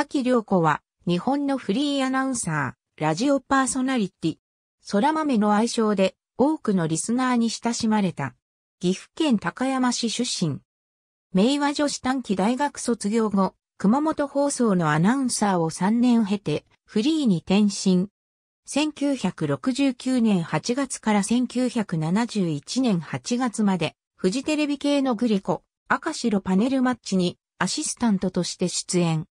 滝良子は、日本のフリーアナウンサー、ラジオパーソナリティ、空豆の愛称で、多くのリスナーに親しまれた。岐阜県高山市出身。明和女子短期大学卒業後、熊本放送のアナウンサーを3年経て、フリーに転身。1969年8月から1971年8月まで、フジテレビ系のグリコ、赤白パネルマッチにアシスタントとして出演。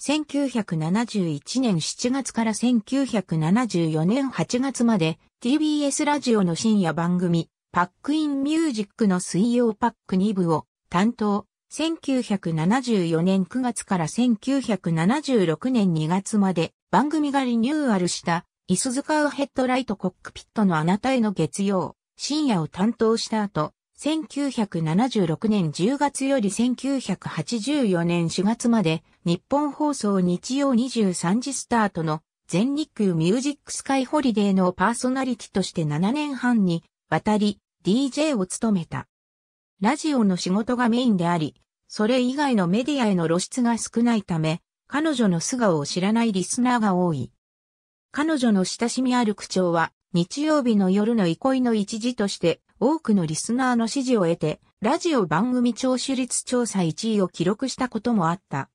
1971年7月から1974年8月まで TBS ラジオの深夜番組パックインミュージックの水曜パック2部を担当。1974年9月から1976年2月まで番組がリニューアルしたイスズカウヘッドライトコックピットのあなたへの月曜深夜を担当した後1976年10月より1984年4月まで日本放送日曜23時スタートの全日空ミュージックスカイホリデーのパーソナリティとして7年半に渡り DJ を務めた。ラジオの仕事がメインであり、それ以外のメディアへの露出が少ないため、彼女の素顔を知らないリスナーが多い。彼女の親しみある口調は、日曜日の夜の憩いの一時として多くのリスナーの支持を得て、ラジオ番組聴取率調査1位を記録したこともあった。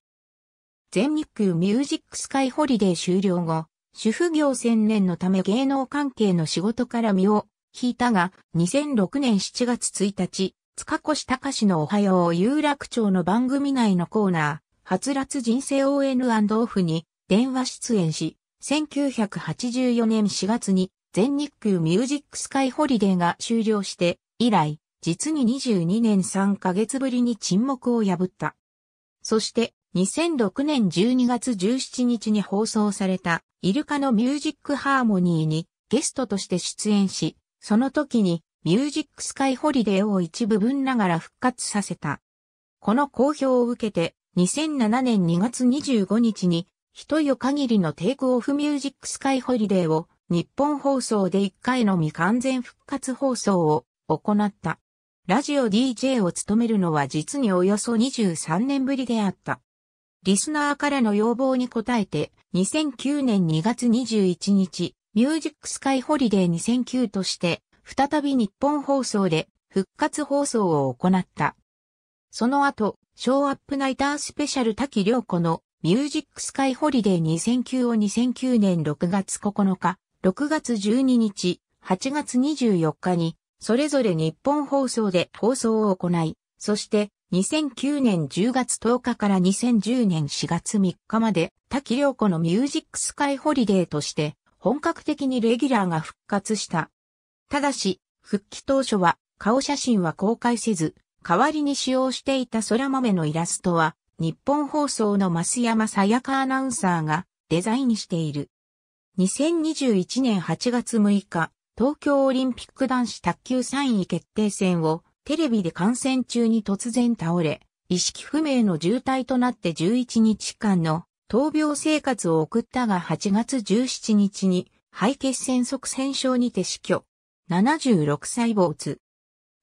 全日空ミュージックスカイホリデー終了後、主婦業専念のため芸能関係の仕事から身を引いたが、2006年7月1日、塚越隆のおはよう有楽町の番組内のコーナー、はつらつ人生 ON& f f に電話出演し、1984年4月に全日空ミュージックスカイホリデーが終了して、以来、実に22年3ヶ月ぶりに沈黙を破った。そして、2006年12月17日に放送された、イルカのミュージックハーモニーにゲストとして出演し、その時にミュージックスカイホリデーを一部分ながら復活させた。この好評を受けて、2007年2月25日に、一夜限りのテイクオフミュージックスカイホリデーを日本放送で1回のみ完全復活放送を行った。ラジオ DJ を務めるのは実におよそ23年ぶりであった。リスナーからの要望に応えて、2009年2月21日、ミュージックスカイホリデー2009として、再び日本放送で復活放送を行った。その後、ショーアップナイタースペシャル滝良子のミュージックスカイホリデー2009を2009年6月9日6月12日、8月24日に、それぞれ日本放送で放送を行い、そして2009年10月10日から2010年4月3日まで、滝良子のミュージックスカイホリデーとして、本格的にレギュラーが復活した。ただし、復帰当初は、顔写真は公開せず、代わりに使用していた空豆のイラストは、日本放送の増山さやかアナウンサーがデザインしている。2021年8月6日、東京オリンピック男子卓球3位決定戦をテレビで観戦中に突然倒れ、意識不明の重体となって11日間の闘病生活を送ったが8月17日に肺血栓側栓症にて死去。76歳没。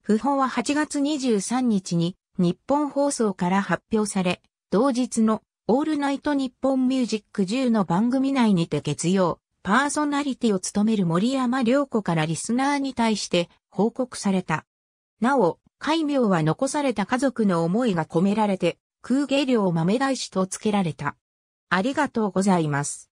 訃報は8月23日に日本放送から発表され、同日のオールナイト日本ミュージック10の番組内にて月曜、パーソナリティを務める森山良子からリスナーに対して報告された。なお、戒名は残された家族の思いが込められて、空下料豆大師と付けられた。ありがとうございます。